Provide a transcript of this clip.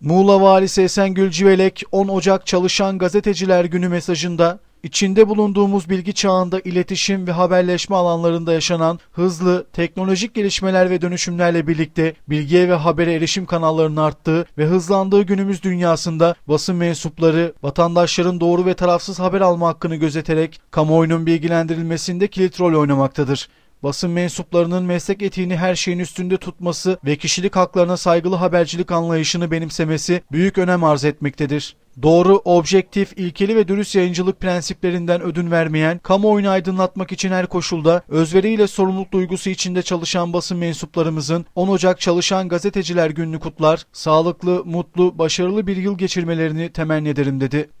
Muğla Valisi Esengül Civelek 10 Ocak Çalışan Gazeteciler Günü mesajında İçinde bulunduğumuz bilgi çağında iletişim ve haberleşme alanlarında yaşanan hızlı teknolojik gelişmeler ve dönüşümlerle birlikte bilgiye ve habere erişim kanallarının arttığı ve hızlandığı günümüz dünyasında basın mensupları vatandaşların doğru ve tarafsız haber alma hakkını gözeterek kamuoyunun bilgilendirilmesinde kilit rol oynamaktadır basın mensuplarının meslek etiğini her şeyin üstünde tutması ve kişilik haklarına saygılı habercilik anlayışını benimsemesi büyük önem arz etmektedir. Doğru, objektif, ilkeli ve dürüst yayıncılık prensiplerinden ödün vermeyen, kamuoyunu aydınlatmak için her koşulda özveriyle sorumluluk duygusu içinde çalışan basın mensuplarımızın 10 Ocak Çalışan Gazeteciler Günü'nü kutlar, sağlıklı, mutlu, başarılı bir yıl geçirmelerini temenni ederim dedi.